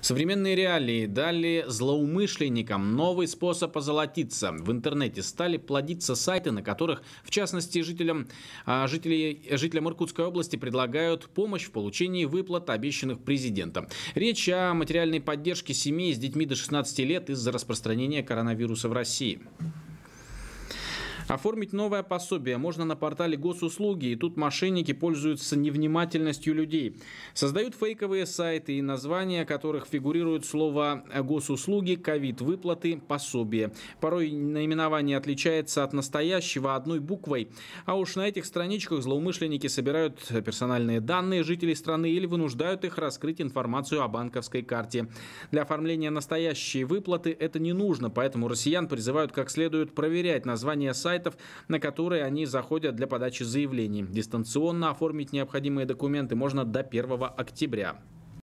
Современные реалии дали злоумышленникам новый способ озолотиться. В интернете стали плодиться сайты, на которых, в частности, жителям, а, жителей жителям Иркутской области предлагают помощь в получении выплат, обещанных президентом. Речь о материальной поддержке семей с детьми до 16 лет из-за распространения коронавируса в России. Оформить новое пособие можно на портале госуслуги, и тут мошенники пользуются невнимательностью людей. Создают фейковые сайты и названия, которых фигурирует слово «госуслуги», «ковид», «выплаты», «пособие». Порой наименование отличается от настоящего одной буквой. А уж на этих страничках злоумышленники собирают персональные данные жителей страны или вынуждают их раскрыть информацию о банковской карте. Для оформления настоящей выплаты это не нужно, поэтому россиян призывают как следует проверять название сайта сайтов, на которые они заходят для подачи заявлений. Дистанционно оформить необходимые документы можно до 1 октября.